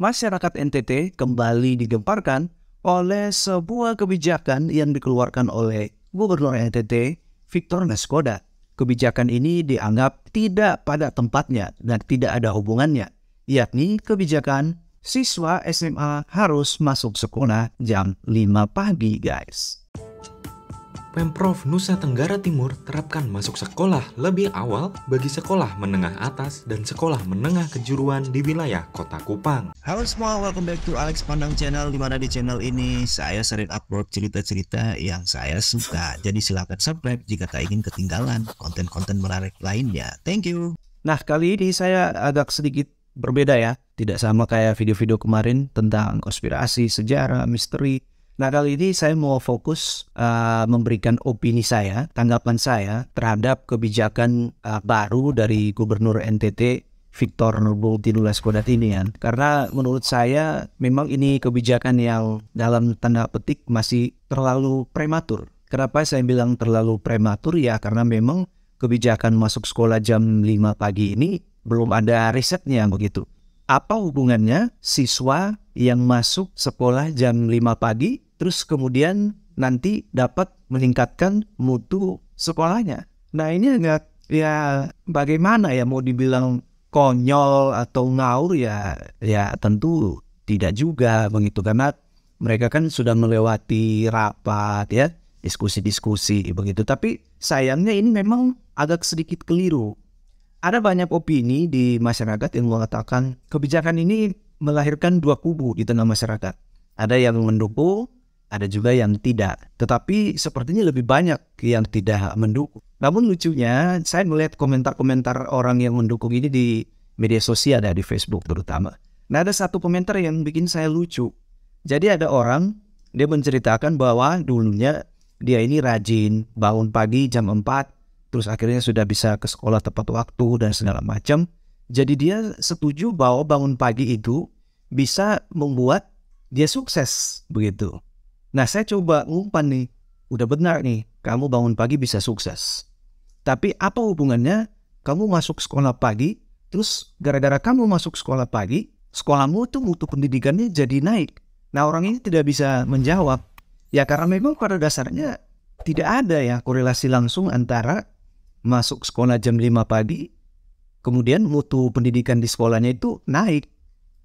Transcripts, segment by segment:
masyarakat NTT kembali digemparkan oleh sebuah kebijakan yang dikeluarkan oleh Gubernur NTT Victor Naskoda. Kebijakan ini dianggap tidak pada tempatnya dan tidak ada hubungannya, yakni kebijakan siswa SMA harus masuk sekolah jam 5 pagi guys. Pemprov Nusa Tenggara Timur terapkan masuk sekolah lebih awal bagi sekolah menengah atas dan sekolah menengah kejuruan di wilayah Kota Kupang. Halo semua, welcome back to Alex Pandang Channel, di mana di channel ini saya sering upload cerita-cerita yang saya suka. Jadi silahkan subscribe jika tak ingin ketinggalan konten-konten menarik lainnya. Thank you. Nah, kali ini saya agak sedikit berbeda ya. Tidak sama kayak video-video kemarin tentang konspirasi, sejarah, misteri, Nah kali ini saya mau fokus uh, memberikan opini saya, tanggapan saya terhadap kebijakan uh, baru dari Gubernur NTT Victor Nurbuldinula Skodat ini kan. Karena menurut saya memang ini kebijakan yang dalam tanda petik masih terlalu prematur. Kenapa saya bilang terlalu prematur ya karena memang kebijakan masuk sekolah jam 5 pagi ini belum ada risetnya begitu. Apa hubungannya siswa yang masuk sekolah jam 5 pagi terus kemudian nanti dapat meningkatkan mutu sekolahnya. Nah ini agak ya bagaimana ya mau dibilang konyol atau ngaur ya ya tentu tidak juga begitu karena mereka kan sudah melewati rapat ya diskusi-diskusi begitu tapi sayangnya ini memang agak sedikit keliru ada banyak opini di masyarakat yang mengatakan kebijakan ini melahirkan dua kubu di tengah masyarakat ada yang mendukung ada juga yang tidak. Tetapi sepertinya lebih banyak yang tidak mendukung. Namun lucunya, saya melihat komentar-komentar orang yang mendukung ini di media sosial, ada di Facebook terutama. Nah ada satu komentar yang bikin saya lucu. Jadi ada orang, dia menceritakan bahwa dulunya dia ini rajin, bangun pagi jam 4, terus akhirnya sudah bisa ke sekolah tepat waktu dan segala macam. Jadi dia setuju bahwa bangun pagi itu bisa membuat dia sukses begitu. Nah saya coba ngumpan nih, udah benar nih, kamu bangun pagi bisa sukses. Tapi apa hubungannya kamu masuk sekolah pagi, terus gara-gara kamu masuk sekolah pagi, sekolahmu tuh mutu pendidikannya jadi naik. Nah orang ini tidak bisa menjawab. Ya karena memang pada dasarnya tidak ada ya korelasi langsung antara masuk sekolah jam 5 pagi, kemudian mutu pendidikan di sekolahnya itu naik.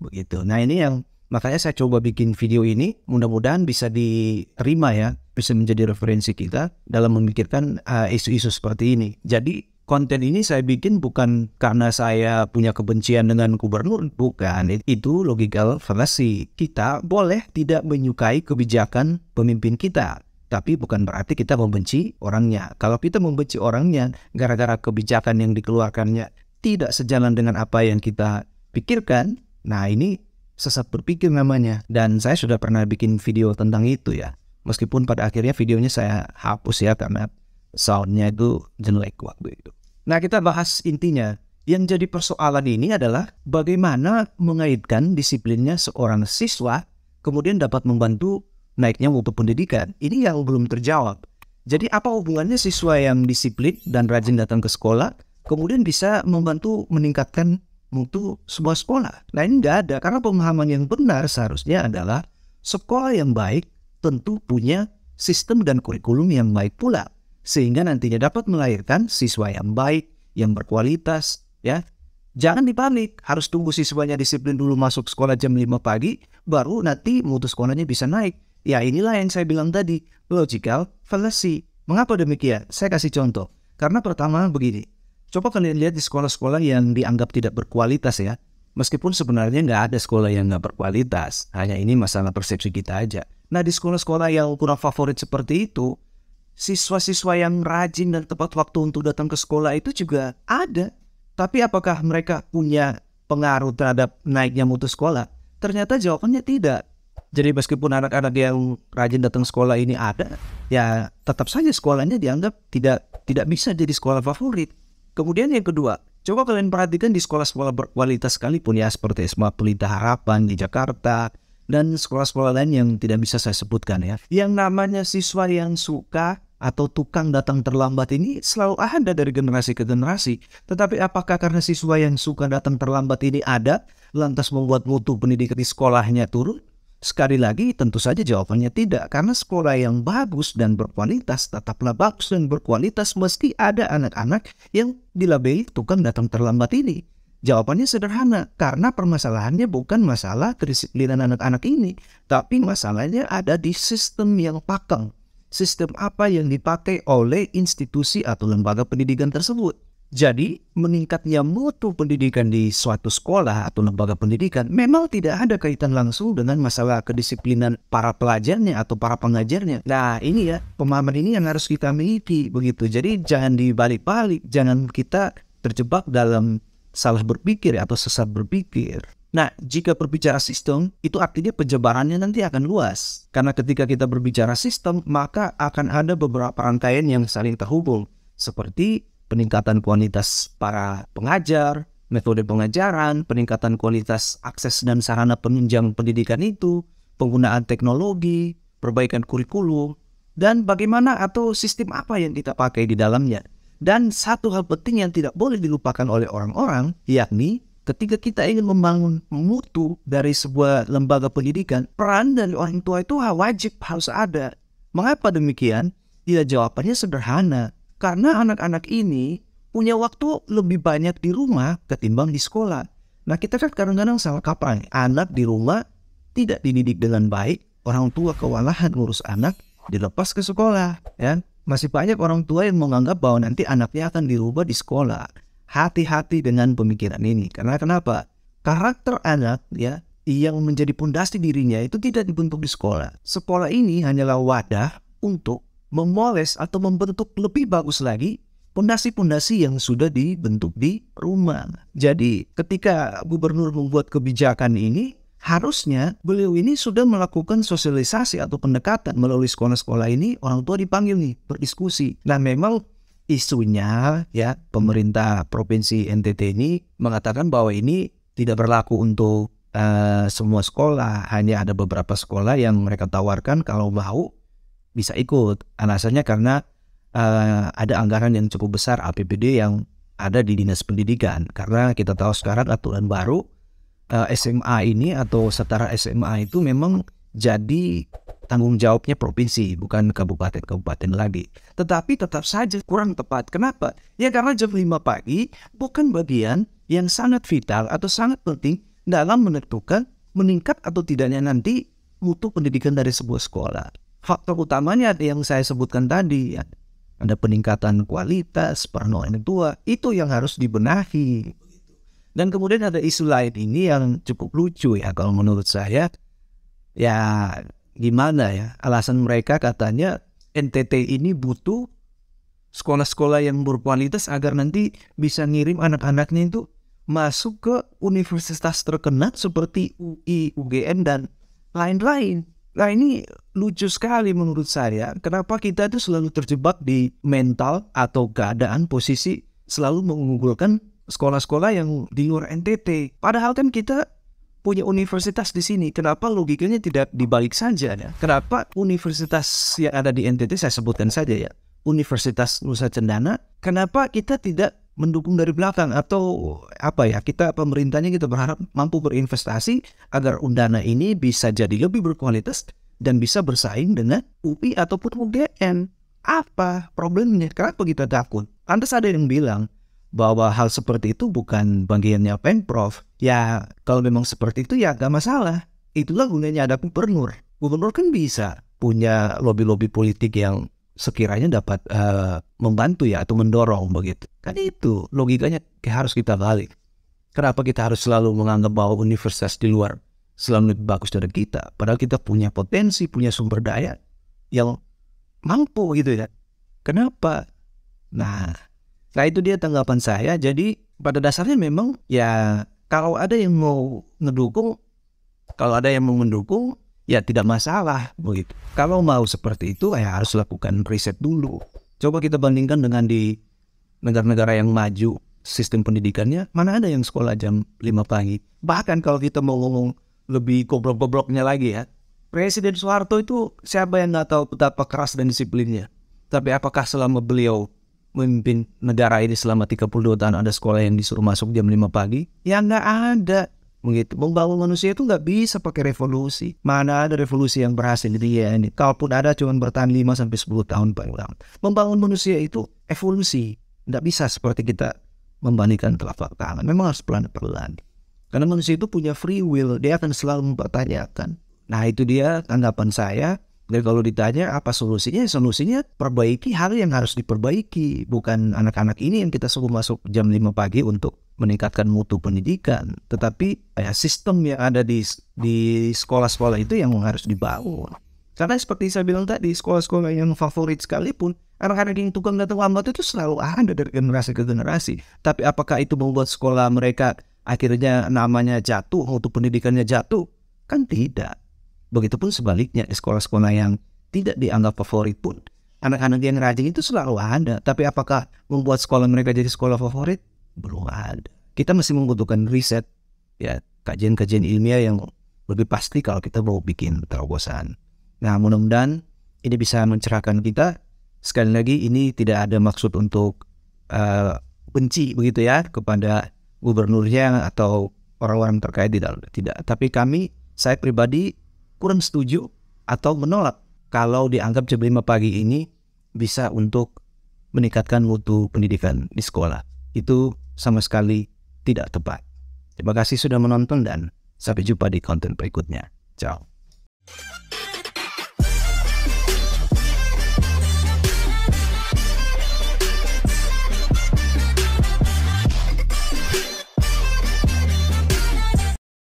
Begitu. Nah ini yang Makanya saya coba bikin video ini, mudah-mudahan bisa diterima ya, bisa menjadi referensi kita dalam memikirkan eh, isu-isu uh, seperti ini. Jadi konten ini saya bikin bukan karena saya punya kebencian dengan gubernur, bukan. Itu logical fallacy. Kita boleh tidak menyukai kebijakan pemimpin kita, tapi bukan berarti kita membenci orangnya. Kalau kita membenci orangnya gara-gara kebijakan yang dikeluarkannya tidak sejalan dengan apa yang kita pikirkan, nah ini sesat berpikir namanya dan saya sudah pernah bikin video tentang itu ya meskipun pada akhirnya videonya saya hapus ya karena soundnya itu jelek waktu itu nah kita bahas intinya yang jadi persoalan ini adalah bagaimana mengaitkan disiplinnya seorang siswa kemudian dapat membantu naiknya mutu pendidikan. Ini yang belum terjawab. Jadi apa hubungannya siswa yang disiplin dan rajin datang ke sekolah kemudian bisa membantu meningkatkan mutu sebuah sekolah. Nah ini nggak ada, karena pemahaman yang benar seharusnya adalah sekolah yang baik tentu punya sistem dan kurikulum yang baik pula. Sehingga nantinya dapat melahirkan siswa yang baik, yang berkualitas, ya. Jangan dipanik, harus tunggu siswanya disiplin dulu masuk sekolah jam 5 pagi, baru nanti mutu sekolahnya bisa naik. Ya inilah yang saya bilang tadi, logical fallacy. Mengapa demikian? Saya kasih contoh. Karena pertama begini, Coba kalian lihat di sekolah-sekolah yang dianggap tidak berkualitas ya. Meskipun sebenarnya nggak ada sekolah yang nggak berkualitas, hanya ini masalah persepsi kita aja. Nah di sekolah-sekolah yang kurang favorit seperti itu, siswa-siswa yang rajin dan tepat waktu untuk datang ke sekolah itu juga ada. Tapi apakah mereka punya pengaruh terhadap naiknya mutu sekolah? Ternyata jawabannya tidak. Jadi meskipun anak-anak yang rajin datang sekolah ini ada, ya tetap saja sekolahnya dianggap tidak tidak bisa jadi sekolah favorit. Kemudian yang kedua, coba kalian perhatikan di sekolah-sekolah berkualitas sekalipun ya seperti SMA Pelita Harapan di Jakarta dan sekolah-sekolah lain yang tidak bisa saya sebutkan ya. Yang namanya siswa yang suka atau tukang datang terlambat ini selalu ada dari generasi ke generasi. Tetapi apakah karena siswa yang suka datang terlambat ini ada, lantas membuat mutu pendidikan di sekolahnya turun? Sekali lagi tentu saja jawabannya tidak karena sekolah yang bagus dan berkualitas tetaplah bagus dan berkualitas meski ada anak-anak yang dilabeli tukang datang terlambat ini. Jawabannya sederhana karena permasalahannya bukan masalah kedisiplinan anak-anak ini tapi masalahnya ada di sistem yang pakang. Sistem apa yang dipakai oleh institusi atau lembaga pendidikan tersebut. Jadi, meningkatnya mutu pendidikan di suatu sekolah atau lembaga pendidikan memang tidak ada kaitan langsung dengan masalah kedisiplinan para pelajarnya atau para pengajarnya. Nah, ini ya, pemahaman ini yang harus kita miliki begitu. Jadi, jangan dibalik-balik, jangan kita terjebak dalam salah berpikir atau sesat berpikir. Nah, jika berbicara sistem, itu artinya penjebarannya nanti akan luas. Karena ketika kita berbicara sistem, maka akan ada beberapa rangkaian yang saling terhubung. Seperti peningkatan kualitas para pengajar, metode pengajaran, peningkatan kualitas akses dan sarana penunjang pendidikan itu, penggunaan teknologi, perbaikan kurikulum, dan bagaimana atau sistem apa yang kita pakai di dalamnya. Dan satu hal penting yang tidak boleh dilupakan oleh orang-orang, yakni ketika kita ingin membangun mutu dari sebuah lembaga pendidikan, peran dari orang tua itu wajib harus ada. Mengapa demikian? Ya jawabannya sederhana karena anak-anak ini punya waktu lebih banyak di rumah ketimbang di sekolah. Nah kita kan kadang-kadang salah kaprah. Anak di rumah tidak dididik dengan baik, orang tua kewalahan ngurus anak, dilepas ke sekolah. Ya. Masih banyak orang tua yang menganggap bahwa nanti anaknya akan dirubah di sekolah. Hati-hati dengan pemikiran ini. Karena kenapa? Karakter anak ya yang menjadi pondasi dirinya itu tidak dibentuk di sekolah. Sekolah ini hanyalah wadah untuk memoles atau membentuk lebih bagus lagi pondasi-pondasi yang sudah dibentuk di rumah. Jadi ketika gubernur membuat kebijakan ini, harusnya beliau ini sudah melakukan sosialisasi atau pendekatan melalui sekolah-sekolah ini, orang tua dipanggil nih berdiskusi. Nah memang isunya ya pemerintah provinsi NTT ini mengatakan bahwa ini tidak berlaku untuk uh, semua sekolah, hanya ada beberapa sekolah yang mereka tawarkan kalau mau bisa ikut. Alasannya karena uh, ada anggaran yang cukup besar APBD yang ada di dinas pendidikan. Karena kita tahu sekarang aturan baru uh, eh, SMA ini atau setara SMA itu memang jadi tanggung jawabnya provinsi bukan kabupaten-kabupaten lagi. Tetapi tetap saja kurang tepat. Kenapa? Ya karena jam 5 pagi bukan bagian yang sangat vital atau sangat penting dalam menentukan meningkat atau tidaknya nanti mutu pendidikan dari sebuah sekolah faktor utamanya yang saya sebutkan tadi ya ada peningkatan kualitas orang tua itu yang harus dibenahi dan kemudian ada isu lain ini yang cukup lucu ya kalau menurut saya ya gimana ya alasan mereka katanya NTT ini butuh sekolah-sekolah yang berkualitas agar nanti bisa ngirim anak-anaknya itu masuk ke universitas terkenal seperti UI, UGM dan lain-lain. Nah ini lucu sekali menurut saya. Kenapa kita itu selalu terjebak di mental atau keadaan posisi selalu mengunggulkan sekolah-sekolah yang di luar NTT. Padahal kan kita punya universitas di sini. Kenapa logikanya tidak dibalik saja? Ya? Kenapa universitas yang ada di NTT saya sebutkan saja ya, Universitas Nusa Cendana. Kenapa kita tidak mendukung dari belakang atau apa ya kita pemerintahnya kita berharap mampu berinvestasi agar undana ini bisa jadi lebih berkualitas dan bisa bersaing dengan UPI ataupun UGM. Apa problemnya? Kenapa kita takut? Lantas ada yang bilang bahwa hal seperti itu bukan bagiannya Pemprov. Ya kalau memang seperti itu ya gak masalah. Itulah gunanya ada gubernur. Gubernur kan bisa punya lobby-lobby politik yang sekiranya dapat uh, membantu ya atau mendorong begitu. Kan itu logikanya harus kita balik. Kenapa kita harus selalu menganggap bahwa universitas di luar selalu lebih bagus dari kita? Padahal kita punya potensi, punya sumber daya yang mampu gitu ya. Kenapa? Nah, nah itu dia tanggapan saya. Jadi pada dasarnya memang ya kalau ada yang mau ngedukung, kalau ada yang mau mendukung, ya tidak masalah begitu. Kalau mau seperti itu ya harus lakukan riset dulu. Coba kita bandingkan dengan di negara-negara yang maju sistem pendidikannya, mana ada yang sekolah jam 5 pagi. Bahkan kalau kita mau ngomong lebih goblok-gobloknya lagi ya, Presiden Soeharto itu siapa yang nggak tahu betapa keras dan disiplinnya. Tapi apakah selama beliau memimpin negara ini selama 32 tahun ada sekolah yang disuruh masuk jam 5 pagi? Ya nggak ada begitu. Membangun manusia itu nggak bisa pakai revolusi. Mana ada revolusi yang berhasil di dia ini. Kalaupun ada cuma bertahan 5 sampai sepuluh tahun paling lama Membangun manusia itu evolusi. Nggak bisa seperti kita membandingkan telapak tangan. Memang harus pelan-pelan. Karena manusia itu punya free will, dia akan selalu mempertanyakan. Nah itu dia tanggapan saya. Dan kalau ditanya apa solusinya, ya, solusinya perbaiki hal yang harus diperbaiki. Bukan anak-anak ini yang kita suruh masuk jam 5 pagi untuk meningkatkan mutu pendidikan, tetapi ya, sistem yang ada di di sekolah-sekolah itu yang harus dibangun. Karena seperti saya bilang tadi, sekolah-sekolah yang favorit sekalipun, anak-anak yang tukang datang lambat itu selalu ada dari generasi ke generasi. Tapi apakah itu membuat sekolah mereka akhirnya namanya jatuh, mutu pendidikannya jatuh? Kan tidak. Begitupun sebaliknya di sekolah-sekolah yang tidak dianggap favorit pun. Anak-anak yang rajin itu selalu ada. Tapi apakah membuat sekolah mereka jadi sekolah favorit? belum ada. Kita masih membutuhkan riset, ya kajian-kajian ilmiah yang lebih pasti kalau kita mau bikin terobosan. Nah, mudah-mudahan ini bisa mencerahkan kita. Sekali lagi, ini tidak ada maksud untuk uh, benci begitu ya kepada gubernurnya atau orang-orang terkait tidak tidak. Tapi kami, saya pribadi kurang setuju atau menolak kalau dianggap jam 5 pagi ini bisa untuk meningkatkan mutu pendidikan di sekolah. Itu sama sekali tidak tepat. Terima kasih sudah menonton dan sampai jumpa di konten berikutnya. Ciao.